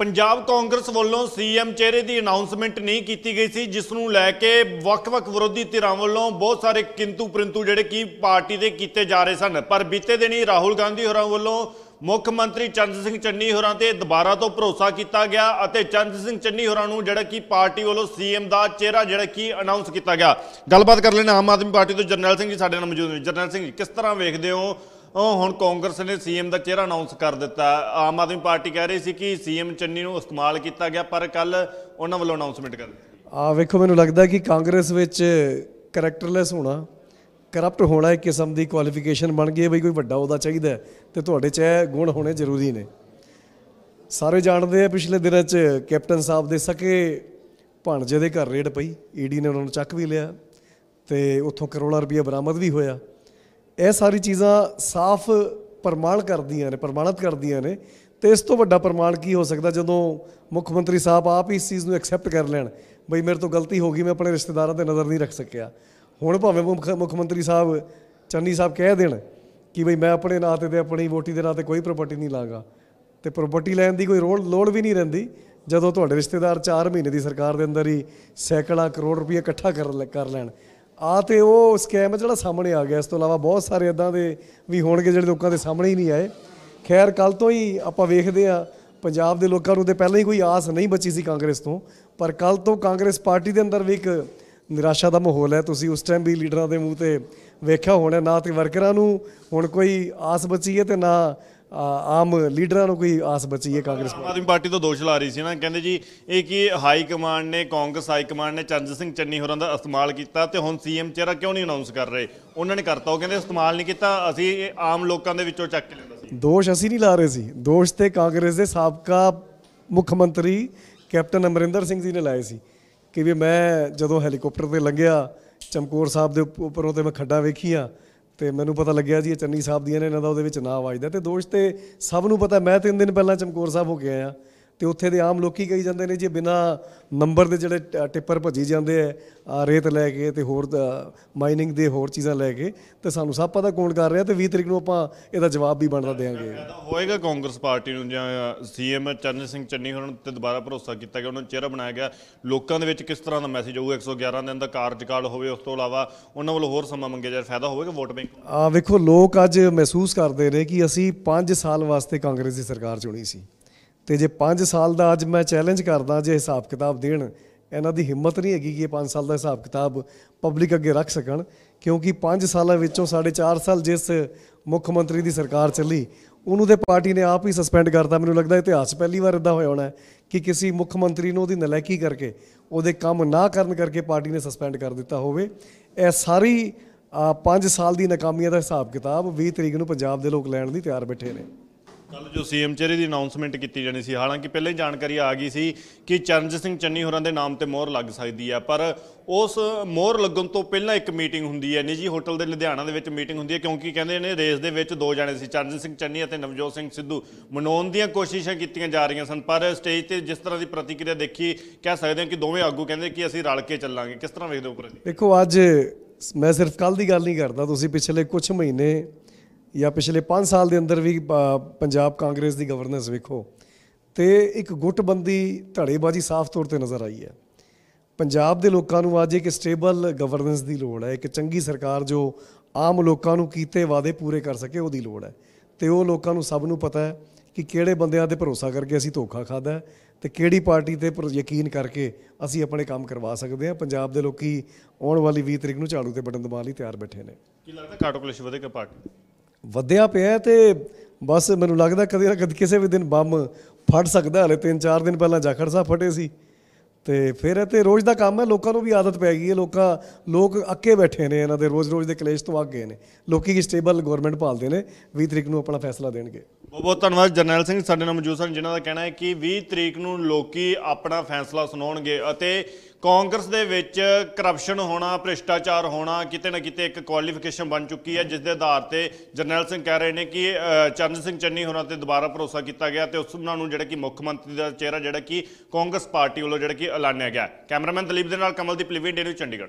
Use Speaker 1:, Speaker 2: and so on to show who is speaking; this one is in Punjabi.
Speaker 1: ਪੰਜਾਬ ਕਾਂਗਰਸ ਵੱਲੋਂ ਸੀਐਮ ਚਿਹਰੇ ਦੀ ਅਨਾਉਂਸਮੈਂਟ ਨਹੀਂ ਕੀਤੀ ਗਈ ਸੀ ਜਿਸ ਨੂੰ ਲੈ ਕੇ ਵੱਖ-ਵੱਖ ਵਿਰੋਧੀ ਧਿਰਾਂ ਵੱਲੋਂ ਬਹੁਤ ਸਾਰੇ ਕਿੰਤੂ ਪ੍ਰਿੰਤੂ ਜਿਹੜੇ ਕੀ ਪਾਰਟੀ ਦੇ ਕੀਤੇ ਜਾ ਰਹੇ ਸਨ ਪਰ ਬੀਤੇ ਦਿਨੀ ਰਾਹੁਲ ਗਾਂਧੀ ਹੋਰਾਂ ਵੱਲੋਂ ਮੁੱਖ ਮੰਤਰੀ ਚੰਦ ਸਿੰਘ ਚੰਨੀ ਹੋਰਾਂ ਤੇ ਦੁਬਾਰਾ ਤੋਂ ਭਰੋਸਾ ਕੀਤਾ ਗਿਆ ਅਤੇ ਚੰਦ ਸਿੰਘ ਚੰਨੀ ਹੋਰਾਂ ਨੂੰ ਜਿਹੜਾ ਕੀ ਪਾਰਟੀ ਵੱਲੋਂ ਸੀਐਮ ਦਾ ਚਿਹਰਾ ਜਿਹੜਾ ਕੀ ਅਨਾਉਂਸ ਕੀਤਾ ਗਿਆ ਗੱਲਬਾਤ ਕਰ ਲੈਣਾ ਆਮ ਆਦਮੀ ਪਾਰਟੀ ਤੋਂ ਜਰਨੈਲ ਸਿੰਘ ਜੀ ਸਾਡੇ ਨਾਲ ਮੌਜੂਦ ਨੇ ਜਰਨੈਲ ਸਿੰਘ ਜੀ ਕਿਸ ਤਰ੍ਹਾਂ ਵੇਖਦੇ ਹੋ ਉਹ ਹੁਣ ਕਾਂਗਰਸ ਨੇ ਸੀਐਮ ਦਾ ਚਿਹਰਾ ਅਨਾਉਂਸ ਕਰ ਦਿੱਤਾ ਆਮ ਆਦਮੀ ਪਾਰਟੀ ਕਹਿ ਰਹੀ ਸੀ ਕਿ ਸੀਐਮ ਚੰਨੀ ਨੂੰ ਇਸਤੇਮਾਲ ਕੀਤਾ ਗਿਆ ਪਰ ਕੱਲ ਉਹਨਾਂ ਵੱਲੋਂ ਅਨਾਉਂਸਮੈਂਟ ਕਰ ਦਿੱਤੀ
Speaker 2: ਆ ਵੇਖੋ ਮੈਨੂੰ ਲੱਗਦਾ ਕਿ ਕਾਂਗਰਸ ਵਿੱਚ ਕੈਰੈਕਟਰਲੈਸ ਹੋਣਾ ਕਰਪਟ ਹੋਣਾ ਇੱਕ ਕਿਸਮ ਦੀ ਕੁਆਲੀਫਿਕੇਸ਼ਨ ਬਣ ਗਈ ਬਈ ਕੋਈ ਵੱਡਾ ਉਹਦਾ ਚਾਹੀਦਾ ਤੇ ਤੁਹਾਡੇ 'ਚ ਇਹ ਗੁਣ ਹੋਣੇ ਜ਼ਰੂਰੀ ਨੇ ਸਾਰੇ ਜਾਣਦੇ ਆ ਪਿਛਲੇ ਦਿਨਾਂ 'ਚ ਕੈਪਟਨ ਸਾਹਿਬ ਦੇ ਸਕੇ ਭਣਜੇ ਦੇ ਘਰ ਰੇਡ ਪਈ ਈਡੀ ਨੇ ਉਹਨਾਂ ਨੂੰ ਚੱਕ ਵੀ ਲਿਆ ਤੇ ਉੱਥੋਂ ਕਰੋੜਾਂ ਰੁਪਏ ਬਰਾਮਦ ਵੀ ਹੋਇਆ ਇਹ ਸਾਰੀ ਚੀਜ਼ਾਂ ਸਾਫ਼ ਪ੍ਰਮਾਣ ਕਰਦੀਆਂ ਨੇ ਪ੍ਰਮਾਣਿਤ ਕਰਦੀਆਂ ਨੇ ਤੇ ਇਸ ਤੋਂ ਵੱਡਾ ਪ੍ਰਮਾਣ ਕੀ ਹੋ ਸਕਦਾ ਜਦੋਂ ਮੁੱਖ ਮੰਤਰੀ ਸਾਹਿਬ ਆਪ ਹੀ ਇਸ ਚੀਜ਼ ਨੂੰ ਐਕਸੈਪਟ ਕਰ ਲੈਣ ਬਈ ਮੇਰੇ ਤੋਂ ਗਲਤੀ ਹੋ ਗਈ ਮੈਂ ਆਪਣੇ ਰਿਸ਼ਤੇਦਾਰਾਂ ਤੇ ਨਜ਼ਰ ਨਹੀਂ ਰੱਖ ਸਕਿਆ ਹੁਣ ਭਾਵੇਂ ਮੁੱਖ ਮੰਤਰੀ ਸਾਹਿਬ ਚੰਨੀ ਸਾਹਿਬ ਕਹਿ ਦੇਣ ਕਿ ਬਈ ਮੈਂ ਆਪਣੇ ਨਾਂ ਤੇ ਆਪਣੀ ਵੋਟੀ ਦੇ ਨਾਂ ਤੇ ਕੋਈ ਪ੍ਰਾਪਰਟੀ ਨਹੀਂ ਲਾਗਾ ਤੇ ਪ੍ਰਾਪਰਟੀ ਲੈਣ ਦੀ ਕੋਈ ਲੋੜ ਵੀ ਨਹੀਂ ਰਹਿੰਦੀ ਜਦੋਂ ਤੁਹਾਡੇ ਰਿਸ਼ਤੇਦਾਰ 4 ਮਹੀਨੇ ਦੀ ਸਰਕਾਰ ਦੇ ਅੰਦਰ ਹੀ ਸੈਂਕੜਾ ਕਰੋੜ ਰੁਪਏ ਇਕੱਠਾ ਕਰ ਲੈਣ ਆ ਤੇ ਉਹ ਸਕੈਮ ਜਿਹੜਾ ਸਾਹਮਣੇ ਆ ਗਿਆ ਇਸ ਤੋਂ ਇਲਾਵਾ ਬਹੁਤ ਸਾਰੇ ਇਦਾਂ ਦੇ ਵੀ ਹੋਣਗੇ ਜਿਹੜੇ ਲੋਕਾਂ ਦੇ ਸਾਹਮਣੇ ਹੀ ਨਹੀਂ ਆਏ ਖੈਰ ਕੱਲ ਤੋਂ ਹੀ ਆਪਾਂ ਵੇਖਦੇ ਆ ਪੰਜਾਬ ਦੇ ਲੋਕਾਂ ਨੂੰ ਤੇ ਪਹਿਲਾਂ ਹੀ ਕੋਈ ਆਸ ਨਹੀਂ ਬਚੀ ਸੀ ਕਾਂਗਰਸ ਤੋਂ ਪਰ ਕੱਲ ਤੋਂ ਕਾਂਗਰਸ ਪਾਰਟੀ ਦੇ ਅੰਦਰ ਵੀ ਇੱਕ ਨਿਰਾਸ਼ਾ ਦਾ ਮਾਹੌਲ ਹੈ ਤੁਸੀਂ ਉਸ ਟਾਈਮ ਵੀ ਲੀਡਰਾਂ ਦੇ ਮੂੰਹ ਤੇ ਵੇਖਿਆ ਹੋਣਾ ਨਾ ਤੇ ਵਰਕਰਾਂ ਨੂੰ ਹੁਣ ਕੋਈ ਆਸ ਬਚੀ ਹੈ ਤੇ ਨਾ ਆਮ ਲੀਡਰਾਂ ਨੂੰ ਕੋਈ ਆਸ ਬਚੀ ਹੈ ਕਾਂਗਰਸ ਆਮ ਆਦਮੀ ਪਾਰਟੀ ਤੋਂ
Speaker 1: ਦੋਸ਼ ਲਾ ਰਹੀ ਸੀ ਨਾ ਕਹਿੰਦੇ ਜੀ ਇਹ ਕੀ ਹਾਈ ਕਮਾਂਡ ਨੇ ਕਾਂਗਰਸ ਹਾਈ ਕਮਾਂਡ ਨੇ ਚੰਦ ਸਿੰਘ ਚੰਨੀ ਹੋਰਾਂ ਦਾ ਇਸਤੇਮਾਲ ਕੀਤਾ ਤੇ ਹੁਣ ਸੀਐਮ ਚਿਹਰਾ ਕਿਉਂ ਨਹੀਂ ਅਨਾਉਂਸ ਕਰ ਰਹੇ ਉਹਨਾਂ ਨੇ ਕਰਤਾ ਉਹ ਕਹਿੰਦੇ ਇਸਤੇਮਾਲ ਨਹੀਂ ਕੀਤਾ ਅਸੀਂ ਆਮ ਲੋਕਾਂ ਦੇ ਵਿੱਚੋਂ ਚੱਕ ਕੇ ਲੈਂਦਾ
Speaker 2: ਸੀ ਦੋਸ਼ ਅਸੀਂ ਨਹੀਂ ਲਾ ਰਹੇ ਸੀ ਦੋਸ਼ ਤੇ ਕਾਂਗਰਸ ਦੇ ਸਾਬਕਾ ਮੁੱਖ ਮੰਤਰੀ ਕੈਪਟਨ ਅਮਰਿੰਦਰ ਸਿੰਘ ਜੀ ਨੇ ਲਾਏ ਸੀ ਕਿ ਵੀ ਮੈਂ ਜਦੋਂ ਹੈਲੀਕਾਪਟਰ ਤੇ ਲੰਘਿਆ ਚਮਕੌਰ ਸਾਹਿਬ ਦੇ ਉੱਪਰੋਂ ਤੇ ਮੈਂ ਖੱਡਾ ਵੇਖੀਆਂ ਤੇ ਮੈਨੂੰ ਪਤਾ ਲੱਗਿਆ ਜੀ ਇਹ ਚੰਨੀ ਸਾਹਿਬ ਦੀਆਂ ਨੇ ਇਹਨਾਂ ਦਾ ਉਹਦੇ ਵਿੱਚ ਨਾਂ ਵਾਜਦਾ ਤੇ ਦੋਸ਼ ਤੇ ਸਭ ਨੂੰ ਪਤਾ ਮੈਂ ਤਿੰਨ ਦਿਨ ਪਹਿਲਾਂ ਚਮਕੌਰ ਸਾਹਿਬ ਹੋ ਕੇ ਆਇਆ ਤੇ ਉੱਥੇ ਦੇ ਆਮ ਲੋਕੀ ਕਹੀ ਜਾਂਦੇ ਨੇ ਜੇ ਬਿਨਾ ਨੰਬਰ ਦੇ ਜਿਹੜੇ ਟਿੱਪਰ ਭੱਜੀ ਜਾਂਦੇ ਆ ਰੇਤ ਲੈ ਕੇ ਤੇ ਹੋਰ ਮਾਈਨਿੰਗ ਦੇ ਹੋਰ ਚੀਜ਼ਾਂ ਲੈ ਕੇ ਤੇ ਸਾਨੂੰ ਸਭ ਪਤਾ ਕੌਣ ਕਰ ਰਿਹਾ ਤੇ 20 ਤਰੀਕ ਨੂੰ ਆਪਾਂ ਇਹਦਾ ਜਵਾਬ ਵੀ ਬਣਦਾ ਦੇਾਂਗੇ
Speaker 1: ਹੋਏਗਾ ਕਾਂਗਰਸ ਪਾਰਟੀ ਨੂੰ ਜਾਂ ਸੀਐਮ ਚੰਨ ਸਿੰਘ ਚੰਨੀ ਹੋਣ ਤੇ ਦੁਬਾਰਾ ਭਰੋਸਾ ਕੀਤਾ ਗਿਆ ਉਹਨਾਂ ਨੂੰ ਚਿਹਰਾ ਬਣਾਇਆ ਗਿਆ ਲੋਕਾਂ ਦੇ ਵਿੱਚ ਕਿਸ ਤਰ੍ਹਾਂ ਦਾ ਮੈਸੇਜ ਆਊਗਾ 111 ਦਿਨ ਦਾ ਕਾਰਜਕਾਲ ਹੋਵੇ ਉਸ ਤੋਂ ਇਲਾਵਾ ਉਹਨਾਂ ਵੱਲੋਂ ਹੋਰ ਸਮਾਂ ਮੰਗਿਆ ਜਾਏ ਫਾਇਦਾ ਹੋਵੇਗਾ ਵੋਟ ਬੈਂਕ
Speaker 2: ਆ ਵੇਖੋ ਲੋਕ ਅੱਜ ਮਹਿਸੂਸ ਕਰਦੇ ਨੇ ਕਿ ਅਸੀਂ 5 ਸਾਲ ਵਾਸਤੇ ਕਾਂਗਰਸ ਦੀ ਸਰਕਾਰ ਚੁਣੀ ਸੀ ਤੇ ਜੇ 5 ਸਾਲ ਦਾ ਅੱਜ ਮੈਂ ਚੈਲੰਜ ਕਰਦਾ ਜੇ ਹਿਸਾਬ ਕਿਤਾਬ ਦੇਣ ਇਹਨਾਂ ਦੀ ਹਿੰਮਤ ਨਹੀਂ ਹੈਗੀ ਕਿ ਇਹ 5 ਸਾਲ ਦਾ ਹਿਸਾਬ ਕਿਤਾਬ ਪਬਲਿਕ ਅੱਗੇ ਰੱਖ ਸਕਣ ਕਿਉਂਕਿ 5 ਸਾਲਾਂ ਵਿੱਚੋਂ 4.5 ਸਾਲ ਜਿਸ ਮੁੱਖ ਮੰਤਰੀ ਦੀ ਸਰਕਾਰ ਚੱਲੀ ਉਹਨੂੰ ਤੇ ਪਾਰਟੀ ਨੇ ਆਪ ਹੀ ਸਸਪੈਂਡ ਕਰਤਾ ਮੈਨੂੰ ਲੱਗਦਾ ਇਤਿਹਾਸ ਪਹਿਲੀ ਵਾਰ ਇਦਾਂ ਹੋਇਆ ਹੋਣਾ ਕਿ ਕਿਸੇ ਮੁੱਖ ਮੰਤਰੀ ਨੂੰ ਉਹਦੀ ਨਲਾਇਕੀ ਕਰਕੇ ਉਹਦੇ ਕੰਮ ਨਾ ਕਰਨ ਕਰਕੇ ਪਾਰਟੀ ਨੇ ਸਸਪੈਂਡ ਕਰ ਦਿੱਤਾ ਹੋਵੇ ਇਹ ਸਾਰੀ 5 ਸਾਲ ਦੀ ਨਾਕਾਮੀਆਂ ਦਾ ਹਿਸਾਬ ਕਿਤਾਬ 20 ਤਰੀਕ ਨੂੰ ਪੰਜਾਬ ਦੇ ਲੋਕ ਲੈਣ ਲਈ ਤਿਆਰ ਬੈਠੇ ਨੇ
Speaker 1: ਕੱਲ ਜੋ ਸੀਐਮ ਚੇਰੇ ਦੀ ਅਨਾਉਂਸਮੈਂਟ ਕੀਤੀ ਜਾਣੀ ਸੀ ਹਾਲਾਂਕਿ ਪਹਿਲਾਂ ਹੀ ਜਾਣਕਾਰੀ ਆ ਗਈ ਸੀ ਕਿ ਚਰਨਜੀਤ ਸਿੰਘ ਚੰਨੀ ਹੋਰਾਂ ਦੇ ਨਾਮ ਤੇ ਮੋਹਰ ਲੱਗ ਸਕਦੀ ਆ ਪਰ ਉਸ ਮੋਹਰ ਲੱਗਣ ਤੋਂ ਪਹਿਲਾਂ ਇੱਕ ਮੀਟਿੰਗ ਹੁੰਦੀ ਹੈ ਨਿੱਜੀ ਹੋਟਲ ਦੇ ਲੁਧਿਆਣਾ ਦੇ ਵਿੱਚ ਮੀਟਿੰਗ ਹੁੰਦੀ ਹੈ ਕਿਉਂਕਿ ਕਹਿੰਦੇ ਨੇ ਰੇਸ ਦੇ ਵਿੱਚ ਦੋ ਜਾਣੇ ਸੀ ਚਰਨਜੀਤ ਸਿੰਘ ਚੰਨੀ ਅਤੇ ਨਵਜੋਤ ਸਿੰਘ ਸਿੱਧੂ ਮਨਾਉਣ ਦੀਆਂ ਕੋਸ਼ਿਸ਼ਾਂ ਕੀਤੀਆਂ ਜਾ ਰਹੀਆਂ ਸਨ ਪਰ ਸਟੇਜ ਤੇ ਜਿਸ ਤਰ੍ਹਾਂ ਦੀ ਪ੍ਰਤੀਕਿਰਿਆ ਦੇਖੀ ਕਹਿ ਸਕਦੇ ਹਾਂ ਕਿ ਦੋਵੇਂ ਆਗੂ ਕਹਿੰਦੇ ਕਿ ਅਸੀਂ ਰਲ ਕੇ ਚੱਲਾਂਗੇ ਕਿਸ ਤਰ੍ਹਾਂ ਵੇਖਦੇ ਹੋ
Speaker 2: ਪ੍ਰਤੀ ਦੇਖੋ ਅੱਜ ਮੈਂ ਸਿਰਫ ਕੱਲ ਦੀ ਗੱਲ ਨਹੀਂ ਕਰਦਾ ਤੁਸੀਂ ਪਿਛਲੇ ਕੁਝ ਮਹੀਨੇ ਜਾਂ ਪਿਛਲੇ 5 ਸਾਲ ਦੇ ਅੰਦਰ ਵੀ ਪੰਜਾਬ ਕਾਂਗਰਸ ਦੀ ਗਵਰਨੈਂਸ ਵੇਖੋ ਤੇ ਇੱਕ ਗੁੱਟਬੰਦੀ ਧੜੇਬਾਜ਼ੀ ਸਾਫ਼ ਤੌਰ ਤੇ ਨਜ਼ਰ ਆਈ ਹੈ ਪੰਜਾਬ ਦੇ ਲੋਕਾਂ ਨੂੰ ਅੱਜ ਇੱਕ ਸਟੇਬਲ ਗਵਰਨੈਂਸ ਦੀ ਲੋੜ ਹੈ ਇੱਕ ਚੰਗੀ ਸਰਕਾਰ ਜੋ ਆਮ ਲੋਕਾਂ ਨੂੰ ਕੀਤੇ ਵਾਅਦੇ ਪੂਰੇ ਕਰ ਸਕੇ ਉਹਦੀ ਲੋੜ ਹੈ ਤੇ ਉਹ ਲੋਕਾਂ ਨੂੰ ਸਭ ਨੂੰ ਪਤਾ ਹੈ ਕਿ ਕਿਹੜੇ ਬੰਦਿਆਂ ਤੇ ਭਰੋਸਾ ਕਰਕੇ ਅਸੀਂ ਧੋਖਾ ਖਾਦਾ ਤੇ ਕਿਹੜੀ ਪਾਰਟੀ ਤੇ ਯਕੀਨ ਕਰਕੇ ਅਸੀਂ ਆਪਣੇ ਕੰਮ ਕਰਵਾ ਸਕਦੇ ਹਾਂ ਪੰਜਾਬ ਦੇ ਲੋਕੀ ਆਉਣ ਵਾਲੀ 20 ਤਰੀਕ ਨੂੰ ਝਾੜੂ ਤੇ ਬਟਨ ਦਬਾਉਣ ਲਈ ਤਿਆਰ ਬੈਠੇ ਨੇ
Speaker 1: ਕੀ ਲੱਗਦਾ ਕਾਟੋ ਵਧੇਗਾ ਪਾਰਟੀ
Speaker 2: ਵਧਿਆ ਪਿਆ ਤੇ ਬਸ ਮੈਨੂੰ ਲੱਗਦਾ ਕਦੇ ਨਾ ਕਦੇ ਕਿਸੇ ਵੀ ਦਿਨ ਬੰਮ ਫਟ ਸਕਦਾ ਹਲੇ 3-4 ਦਿਨ ਪਹਿਲਾਂ ਜਾਖੜ ਸਾਹਿਬ ਫਟੇ ਸੀ ਤੇ ਫਿਰ ਇਹ ਤੇ ਰੋਜ਼ ਦਾ ਕੰਮ ਹੈ ਲੋਕਾਂ ਨੂੰ ਵੀ ਆਦਤ ਪੈ ਗਈ ਹੈ ਲੋਕਾਂ ਲੋਕ ਅੱਕੇ ਬੈਠੇ ਨੇ ਇਹਨਾਂ ਦੇ ਰੋਜ਼-ਰੋਜ਼ ਦੇ ਕਲੇਸ਼ ਤੋਂ ਅੱਗੇ ਨੇ ਲੋਕੀ ਕੀ ਸਟੇਬਲ ਗਵਰਨਮੈਂਟ ਭਾਲਦੇ ਨੇ 20 ਤਰੀਕ ਨੂੰ ਆਪਣਾ ਫੈਸਲਾ ਦੇਣਗੇ
Speaker 1: ਬਹੁਤ ਬਹੁਤ ਧੰਨਵਾਦ ਜਰਨੈਲ ਸਿੰਘ ਸਾਡੇ ਨਾਲ ਮੌਜੂਦ ਸਨ ਜਿਨ੍ਹਾਂ ਦਾ ਕਹਿਣਾ ਹੈ ਕਿ 20 ਤਰੀਕ ਨੂੰ ਲੋਕੀ ਆਪਣਾ ਫੈਸਲਾ ਸੁਣਾਉਣਗੇ ਅਤੇ ਕਾਂਗਰਸ ਦੇ ਵਿੱਚ ਕਰਪਸ਼ਨ ਹੋਣਾ ਭ੍ਰਿਸ਼ਟਾਚਾਰ ਹੋਣਾ ਕਿਤੇ ਨਾ ਕਿਤੇ ਇੱਕ ਕੁਆਲੀਫਿਕੇਸ਼ਨ ਬਣ ਚੁੱਕੀ ਹੈ ਜਿਸ ਦੇ ਆਧਾਰ ਤੇ ਜਰਨੈਲ ਸਿੰਘ ਕਹਿ ਰਹੇ ਨੇ ਕਿ ਚਰਨ ਸਿੰਘ ਚੰਨੀ ਹੋਣਾ ਤੇ ਦੁਬਾਰਾ ਭਰੋਸਾ ਕੀਤਾ ਗਿਆ ਤੇ ਉਸ ਉਹਨਾਂ ਨੂੰ ਜਿਹੜਾ ਕਿ ਮੁੱਖ ਮੰਤਰੀ ਦਾ ਚਿਹਰਾ ਜਿਹੜਾ ਕਿ ਕਾਂਗਰਸ ਪਾਰਟੀ ਵੱਲੋਂ ਜਿਹੜਾ ਕਿ ਐਲਾਨਿਆ ਗਿਆ ਕੈਮਰਾਮੈਨ ਦਲੀਪ ਦੇ ਨਾਲ ਕਮਲਦੀਪ ਲਿਵਿੰਡੇ ਨੂੰ ਚੰਡੀਗੜ੍ਹ